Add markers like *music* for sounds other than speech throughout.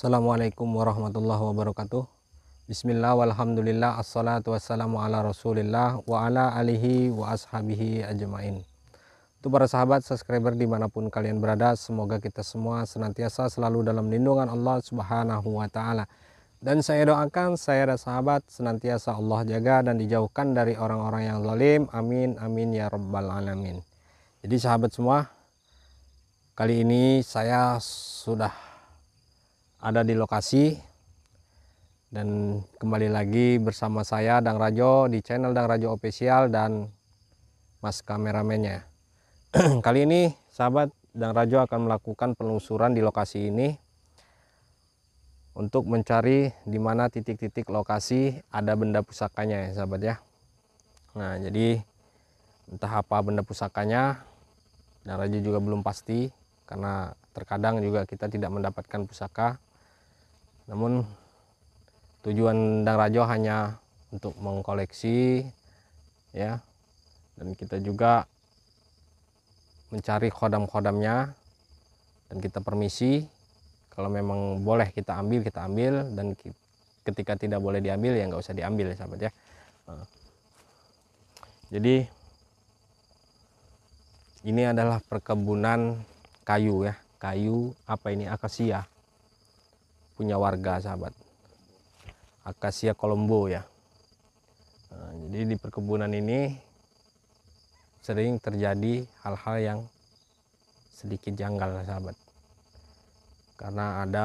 Assalamualaikum warahmatullahi wabarakatuh Bismillah walhamdulillah Assalatu wassalamu ala rasulillah Wa ala alihi wa ashabihi ajmain Untuk para sahabat subscriber dimanapun kalian berada Semoga kita semua senantiasa selalu dalam lindungan Allah subhanahu wa ta'ala dan saya doakan saya dan sahabat senantiasa Allah jaga dan dijauhkan dari orang-orang yang zalim. Amin amin ya rabbal alamin. Jadi sahabat semua, kali ini saya sudah ada di lokasi dan kembali lagi bersama saya Dang Rajo di channel Dang Rajo Official dan Mas kameramennya. *clears throat* Kali ini sahabat Dang Rajo akan melakukan penelusuran di lokasi ini untuk mencari di mana titik-titik lokasi ada benda pusakanya ya sahabat ya. Nah, jadi entah apa benda pusakanya dang Rajo juga belum pasti karena terkadang juga kita tidak mendapatkan pusaka namun tujuan Dang Rajo hanya untuk mengkoleksi ya dan kita juga mencari kodam-kodamnya dan kita permisi kalau memang boleh kita ambil kita ambil dan ketika tidak boleh diambil ya nggak usah diambil ya sahabat ya nah. jadi ini adalah perkebunan kayu ya kayu apa ini akasia punya warga sahabat akasia kolombo ya nah, jadi di perkebunan ini sering terjadi hal-hal yang sedikit janggal sahabat karena ada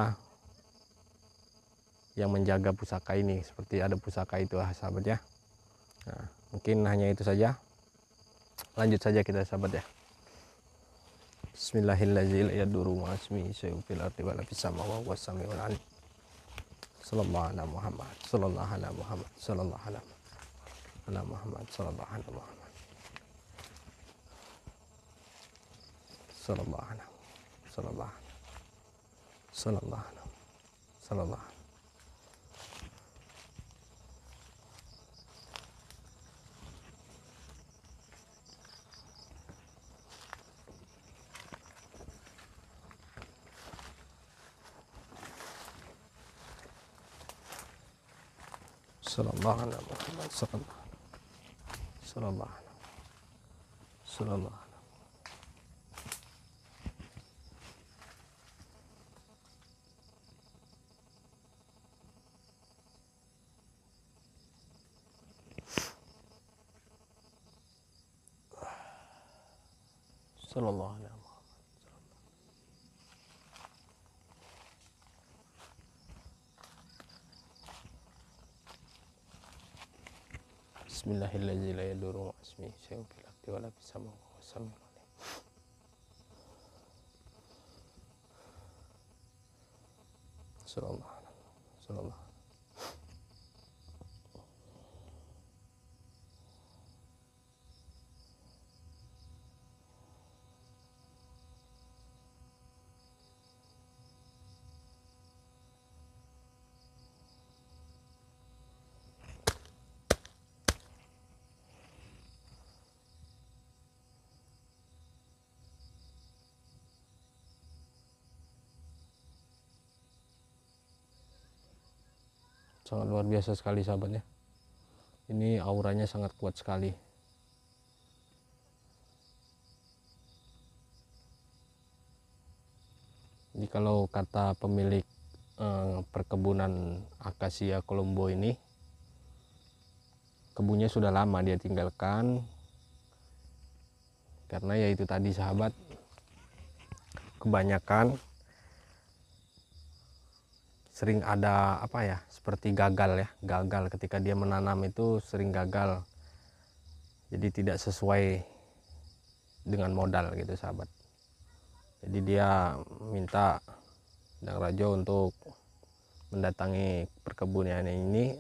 yang menjaga pusaka ini seperti ada pusaka itu ah, sahabat ya nah, mungkin hanya itu saja lanjut saja kita sahabat ya بسم الله الذي لا يدور مع اسمه شيء في الارض ولا في السماء وهو السميع العليم صلى الله على محمد صلى الله على محمد صلى الله على على محمد صلى الله على محمد صلى الله على صلى الله صلى الله صلى الله صلى الله على محمد صلى الله صلى الله صلى الله صلى الله عليه bismillahilladzi la yadurru ismi syai'un fil ardi wa la fis samai wa samiul alim sallallahu alaihi wasallam sangat luar biasa sekali sahabat ya ini auranya sangat kuat sekali jadi kalau kata pemilik eh, perkebunan akasia kolombo ini kebunnya sudah lama dia tinggalkan karena ya itu tadi sahabat kebanyakan sering ada apa ya seperti gagal ya gagal ketika dia menanam itu sering gagal jadi tidak sesuai dengan modal gitu sahabat jadi dia minta Dang Rajo untuk mendatangi perkebunan ini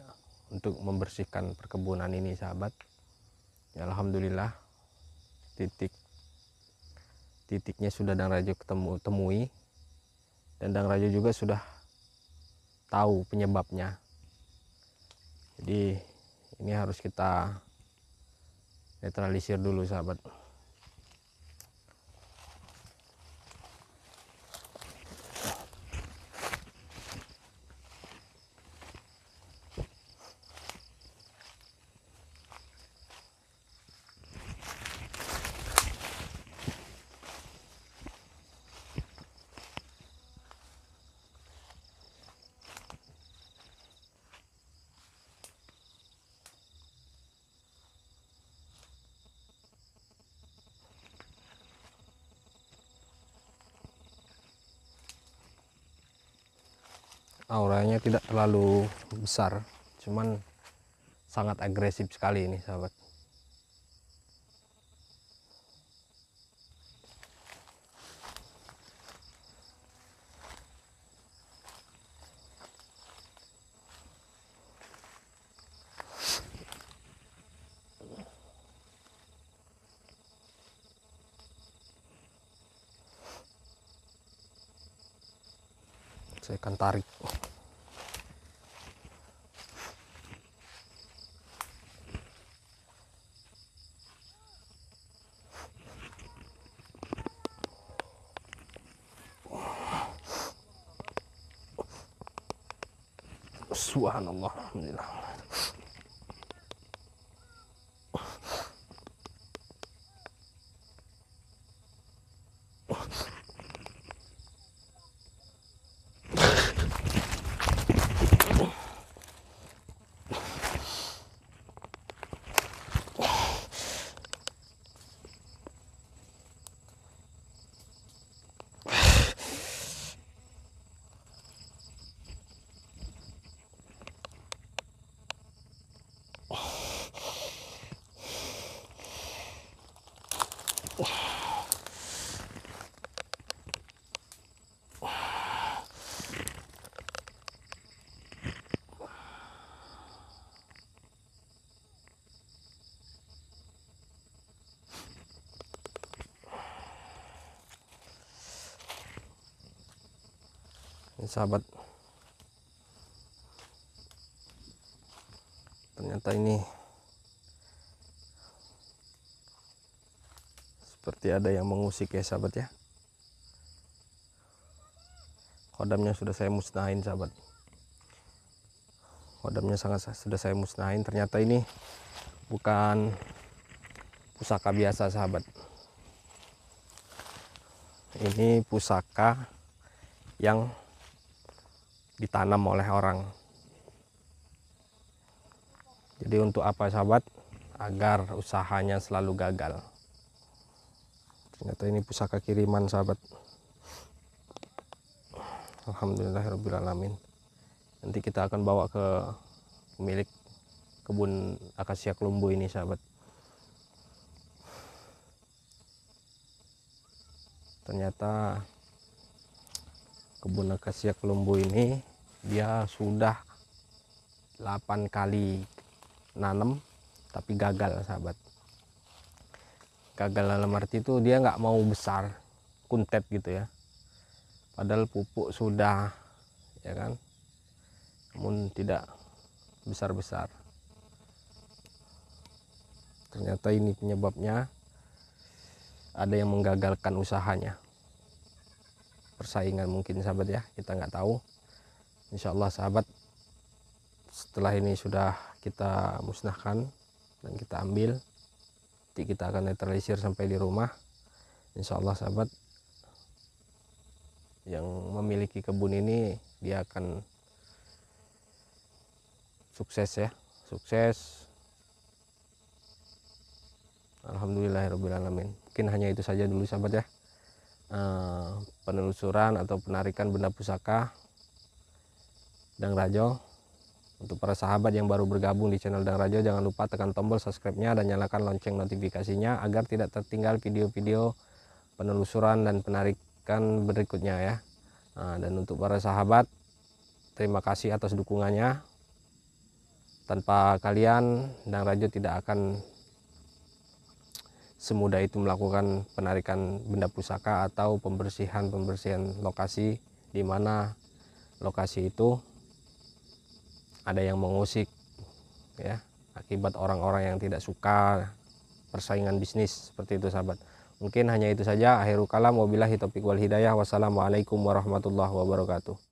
untuk membersihkan perkebunan ini sahabat ya, Alhamdulillah titik titiknya sudah Dang Rajo ketemu temui dan Dang Rajo juga sudah tahu penyebabnya jadi ini harus kita netralisir dulu sahabat auranya tidak terlalu besar cuman sangat agresif sekali ini sahabat saya akan tarik subhanallah alhamdulillah sahabat ternyata ini seperti ada yang mengusik ya sahabat ya kodamnya sudah saya musnahin sahabat kodamnya sangat sudah saya musnahin ternyata ini bukan pusaka biasa sahabat ini pusaka yang ditanam oleh orang jadi untuk apa sahabat agar usahanya selalu gagal ternyata ini pusaka kiriman sahabat Alhamdulillahirobbilalamin. nanti kita akan bawa ke pemilik kebun akasia kelumbu ini sahabat ternyata kebun akasia kelumbu ini dia sudah 8 kali nanam tapi gagal sahabat gagal dalam arti itu dia nggak mau besar kuntet gitu ya padahal pupuk sudah ya kan namun tidak besar-besar ternyata ini penyebabnya ada yang menggagalkan usahanya persaingan mungkin sahabat ya kita nggak tahu Insya Allah sahabat setelah ini sudah kita musnahkan dan kita ambil nanti kita akan netralisir sampai di rumah insya Allah sahabat yang memiliki kebun ini dia akan sukses ya sukses Alhamdulillah, alamin. mungkin hanya itu saja dulu sahabat ya eh, penelusuran atau penarikan benda pusaka dan rajol untuk para sahabat yang baru bergabung di channel Dang Rajo, jangan lupa tekan tombol subscribe-nya dan nyalakan lonceng notifikasinya agar tidak tertinggal video-video penelusuran dan penarikan berikutnya ya. Nah, dan untuk para sahabat, terima kasih atas dukungannya. Tanpa kalian, Dang Rajo tidak akan semudah itu melakukan penarikan benda pusaka atau pembersihan-pembersihan lokasi di mana lokasi itu ada yang mengusik ya akibat orang-orang yang tidak suka persaingan bisnis seperti itu sahabat mungkin hanya itu saja akhirul kalam wabillahi taufiq wal hidayah wassalamualaikum warahmatullahi wabarakatuh